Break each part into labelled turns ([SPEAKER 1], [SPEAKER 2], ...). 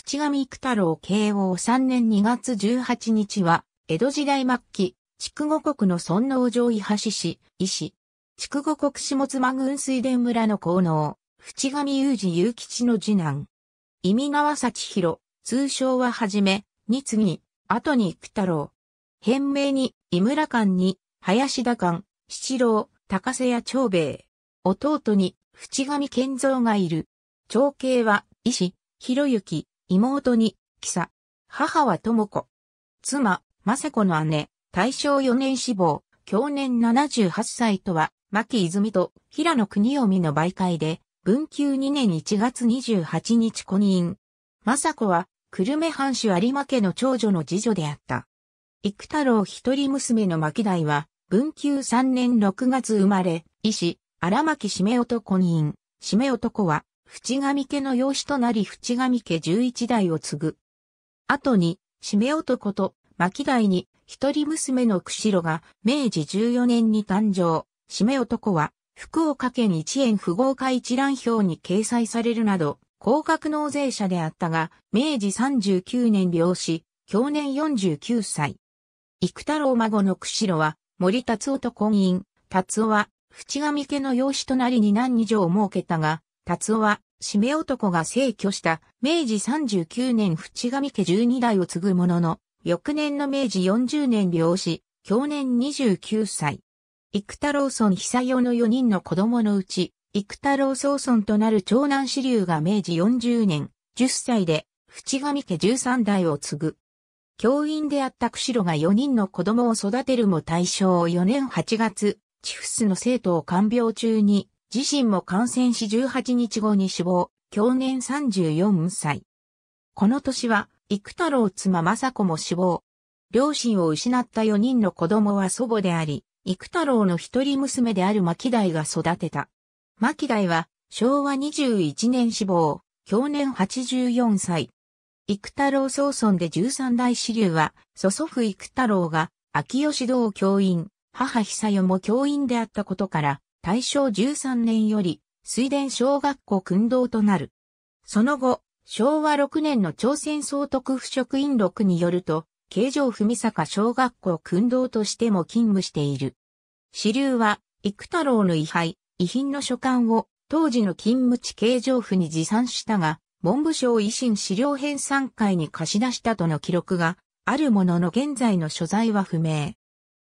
[SPEAKER 1] 淵上育太郎慶応3年2月18日は、江戸時代末期、筑後国の尊王上伊橋市、医師。筑後国下妻群水田村の功能、淵上雄二雄吉の次男。意味川幸宏、通称ははじめ、に次ぎ、後に育太郎。変名に、井村館に、林田館、七郎、高瀬屋長兵衛。弟に、淵上健三がいる。長兄は、医師、広行。妹に、キサ。母はも子。妻、雅子の姉、大正4年死亡、去年78歳とは、牧泉と平野国臣の媒介で、文久2年1月28日婚姻。雅子は、久留米藩主有馬家の長女の次女であった。幾太郎一人娘の牧代は、文久3年6月生まれ、医師、荒牧締男婚姻。締男は、淵上家の養子となり淵上家十一代を継ぐ。後に、締男と巻代に一人娘の釧路が明治14年に誕生。締男は福岡県一円不合化一覧表に掲載されるなど、高額納税者であったが、明治39年病死、去年49歳。幾太郎孫の釧路は森達夫と婚姻、達夫は淵上家の養子となり二男二女を設けたが、達夫は、締め男が逝去した明治39年淵上家12代を継ぐものの、翌年の明治40年病死、去年29歳。幾太郎村久代の4人の子供のうち、幾太郎宗村となる長男支流が明治40年、10歳で、淵上家13代を継ぐ。教員であった釧路が4人の子供を育てるも大正4年8月、チフスの生徒を看病中に自身も感染し18日後に死亡、去年34歳。この年は、幾太郎妻政子も死亡。両親を失った4人の子供は祖母であり、幾太郎の一人娘である牧大が育てた。牧大は、昭和21年死亡、去年84歳。幾太郎総村で13代支流は、祖祖父幾太郎が、秋吉道教員、母久代も教員であったことから、大正13年より水田小学校訓導となる。その後、昭和6年の朝鮮総督府職員録によると、京城文坂小学校訓導としても勤務している。支流は、幾太郎の遺廃、遺品の書簡を当時の勤務地京城府に持参したが、文部省維新資料編3回に貸し出したとの記録があるものの現在の所在は不明。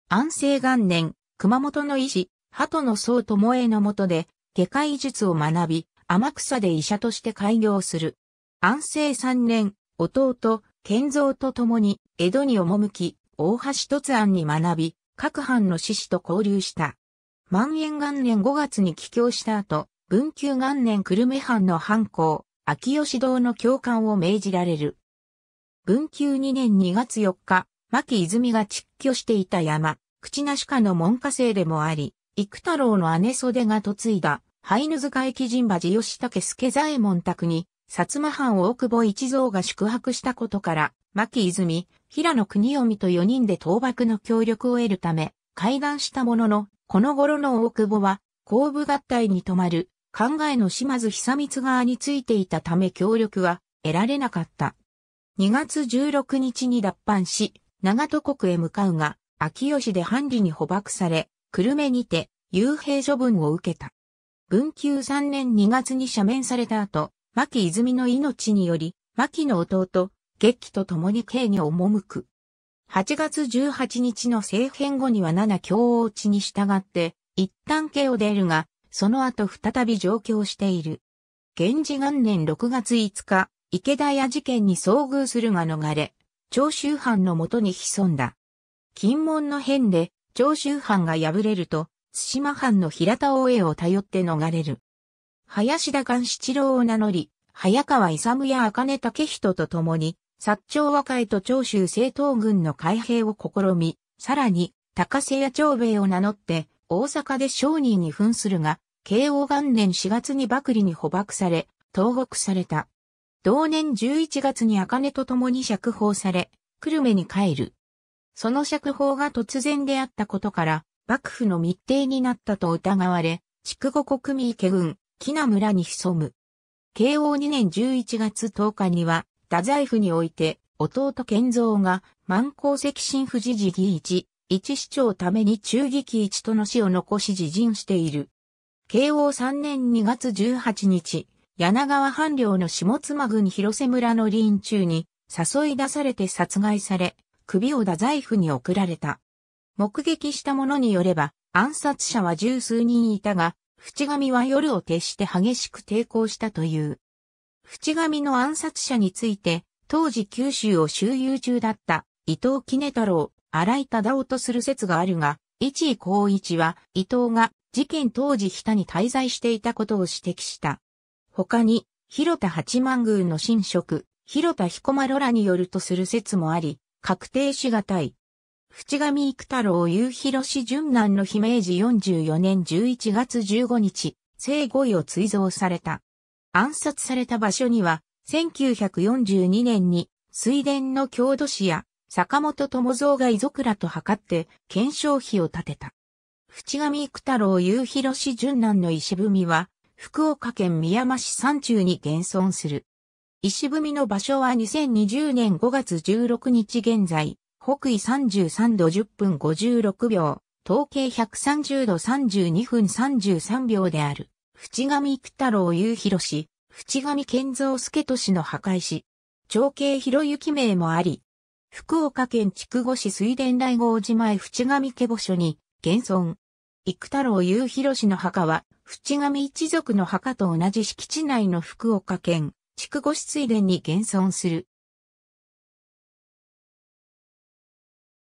[SPEAKER 1] 安政元年、熊本の医師、鳩の僧友恵のもとで、下界術を学び、天草で医者として開業する。安政三年、弟、健三と共に、江戸に赴き、大橋突案に学び、各藩の志士と交流した。万延元年5月に帰郷した後、文久元年久留米藩の藩校、秋吉堂の教官を命じられる。文久2年2月4日、牧泉が蟄居していた山、口なしかの門下生でもあり、幾太郎の姉袖が嫁いだ、灰ヌ塚駅人馬寺吉武助左衛門宅に、薩摩藩大久保一蔵が宿泊したことから、牧泉、平野国臣と4人で倒幕の協力を得るため、会談したものの、この頃の大久保は、後部合体に泊まる、考えの島津久光側についていたため協力は得られなかった。2月16日に脱藩し、長戸国へ向かうが、秋吉で藩理に捕獲され、久留米にて、幽閉処分を受けた。文久3年2月に赦免された後、牧泉の命により、牧の弟、月期と共に刑に赴く。8月18日の政変後には七京王地に従って、一旦刑を出るが、その後再び上京している。源氏元年6月5日、池田屋事件に遭遇するが逃れ、長州藩のもとに潜んだ。金門の変で、長州藩が敗れると、津島藩の平田大江を頼って逃れる。林田勘七郎を名乗り、早川勇や茜武人と共に、薩長和解と長州政党軍の開閉を試み、さらに、高瀬や長兵衛を名乗って、大阪で商人に扮するが、慶応元年4月に幕里に捕獲され、投獄された。同年11月に茜と共に釈放され、久留米に帰る。その釈放が突然であったことから、幕府の密定になったと疑われ、筑後国民家軍、木名村に潜む。慶応2年11月10日には、太宰府において、弟健三が、万光石神富士寺義一、一市長ために中義期一との死を残し自陣している。慶応3年2月18日、柳川藩領の下妻郡広瀬村の林中に、誘い出されて殺害され、首を太宰府に送られた。目撃した者によれば、暗殺者は十数人いたが、淵上は夜を徹して激しく抵抗したという。淵上の暗殺者について、当時九州を周遊中だった伊藤杵太郎、荒井忠夫とする説があるが、一位孝一は伊藤が事件当時日田に滞在していたことを指摘した。他に、広田八幡宮の神職、広田彦呂らによるとする説もあり、確定しがたい。淵上育太郎夕広氏純南の姫明治44年11月15日、生後位を追贈された。暗殺された場所には、1942年に水田の郷土史や坂本智蔵が遺族らと測って検証費を立てた。淵上育太郎夕広氏純南の石踏みは、福岡県宮間市山中に現存する。石踏みの場所は2020年5月16日現在、北緯33度10分56秒、統計130度32分33秒である、淵上育太郎雄広氏、淵上健造助市の破壊し、長慶広行名もあり、福岡県筑後市水田大号寺前淵上家墓所に、現存。育太郎雄広氏の墓は、淵上一族の墓と同じ敷地内の福岡県、筑後水田に現存する。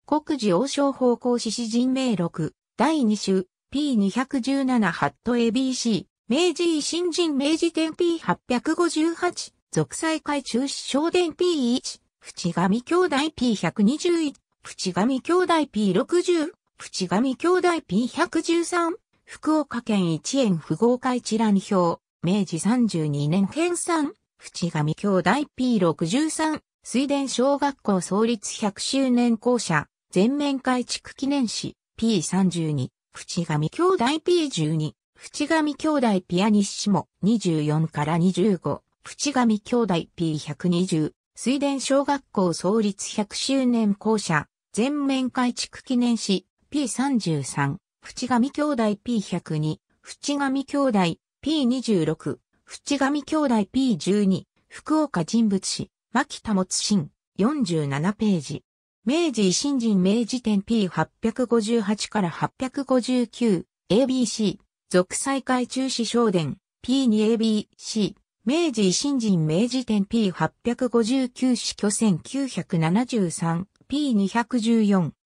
[SPEAKER 1] 国事王将方向志士人名録、第2週、P217 ハット ABC、明治維新人明治天 P858、属災会中止省電 P1、淵上兄弟 P121、淵上兄弟 P60、淵上兄弟 P113、福岡県一円符号会一覧表、明治32年編産。淵上兄弟 P63、水田小学校創立100周年校舎、全面改築記念誌 P32、淵上兄弟 P12、淵上兄弟ピアニッシモ24から25、淵上兄弟 P120、水田小学校創立100周年校舎、全面改築記念誌 P33、淵上兄弟 P102、淵上兄弟 P26、淵上兄弟 P12、福岡人物史、牧田持新、47ページ。明治維新人明治典 P858 から859、ABC、続災会中止商伝、P2ABC、明治維新人明治典 P859 死去1973、P214、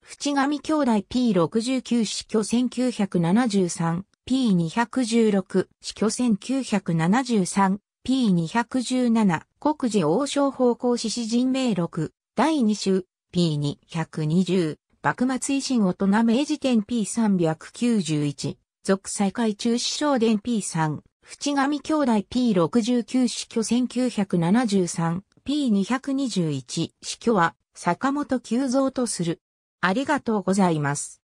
[SPEAKER 1] 淵上兄弟 P69 死去1973、P216、死去1973、P217、国事王将方向指示人名録、第2週、P220、幕末維新大人明治店 P391、俗再開中止商伝 P3、淵上兄弟 P69 死去1973、P221 死去は坂本九蔵とする。ありがとうございます。